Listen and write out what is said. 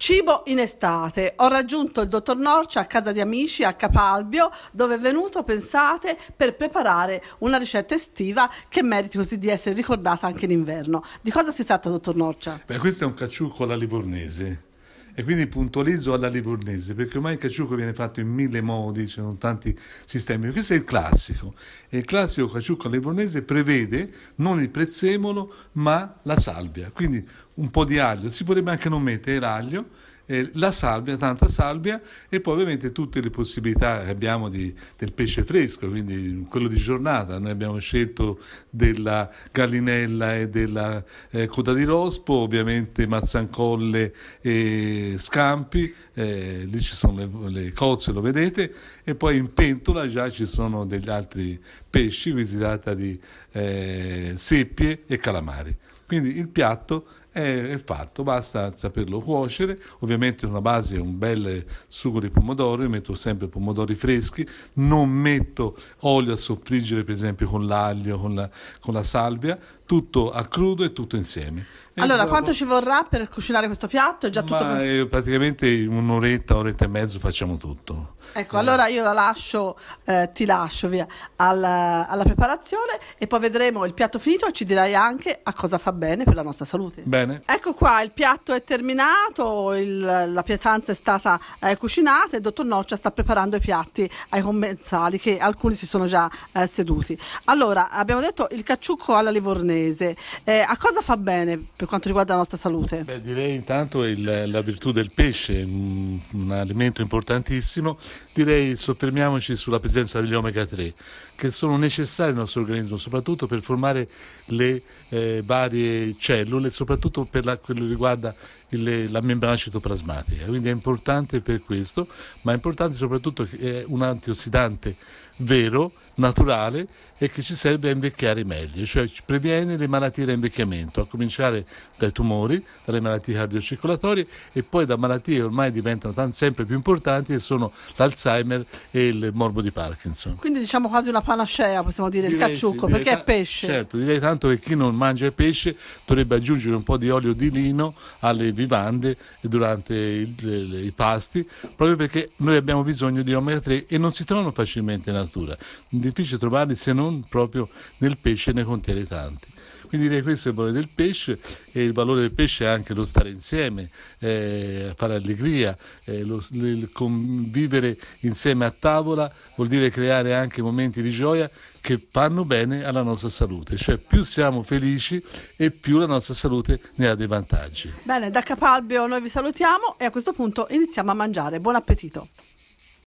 Cibo in estate. Ho raggiunto il dottor Norcia a casa di amici a Capalbio, dove è venuto, pensate, per preparare una ricetta estiva che meriti così di essere ricordata anche in inverno. Di cosa si tratta, dottor Norcia? Beh, questo è un cacciucco alla livornese e quindi puntualizzo alla livornese, perché ormai il caciucco viene fatto in mille modi, ci sono tanti sistemi. Questo è il classico. E il classico caciucco alla livornese prevede non il prezzemolo, ma la salvia. Quindi un po' di aglio, si potrebbe anche non mettere l'aglio eh, la salvia, tanta salvia e poi ovviamente tutte le possibilità che abbiamo di, del pesce fresco, quindi quello di giornata. Noi abbiamo scelto della gallinella e della eh, coda di rospo, ovviamente mazzancolle e scampi, eh, lì ci sono le, le cozze, lo vedete, e poi in pentola già ci sono degli altri pesci, qui si tratta di eh, seppie e calamari. Quindi il piatto è, fatto, basta saperlo cuocere, ovviamente una base è un bel sugo di pomodoro, io metto sempre pomodori freschi, non metto olio a soffriggere per esempio con l'aglio, con la, con la salvia, tutto a crudo e tutto insieme. E allora, quanto ci vorrà per cucinare questo piatto? È già tutto Ma, eh, praticamente un'oretta, un'oretta e mezzo facciamo tutto. Ecco, eh. allora io la lascio, eh, ti lascio via alla, alla, preparazione e poi vedremo il piatto finito e ci dirai anche a cosa fa bene per la nostra salute. Beh, Bene. Ecco qua, il piatto è terminato, il, la pietanza è stata eh, cucinata e il dottor Noccia sta preparando i piatti ai commensali che alcuni si sono già eh, seduti. Allora, abbiamo detto il cacciucco alla livornese. Eh, a cosa fa bene per quanto riguarda la nostra salute? Beh, direi intanto il, la virtù del pesce, un, un alimento importantissimo. Direi soffermiamoci sulla presenza degli omega 3 che sono necessari al nostro organismo, soprattutto per formare le eh, varie cellule, soprattutto soprattutto per la, quello che riguarda il, la membrana citoplasmatica. Quindi è importante per questo, ma è importante soprattutto che è un antiossidante vero naturale e che ci serve a invecchiare meglio, cioè ci previene le malattie da invecchiamento, a cominciare dai tumori, dalle malattie cardiocircolatorie e poi da malattie che ormai diventano tan- sempre più importanti che sono l'Alzheimer e il morbo di Parkinson. Quindi diciamo quasi una panacea, possiamo dire, direi, il cacciucco, sì, perché ta- è pesce. Certo, direi tanto che chi non mangia il pesce dovrebbe aggiungere un po' di olio di lino alle vivande durante il, le, i pasti, proprio perché noi abbiamo bisogno di omega 3 e non si trovano facilmente in natura difficile trovarli se non proprio nel pesce ne contiene tanti. Quindi direi questo è il valore del pesce e il valore del pesce è anche lo stare insieme, eh, fare allegria, eh, lo, il convivere insieme a tavola vuol dire creare anche momenti di gioia che fanno bene alla nostra salute, cioè più siamo felici e più la nostra salute ne ha dei vantaggi. Bene, da Capalbio noi vi salutiamo e a questo punto iniziamo a mangiare. Buon appetito!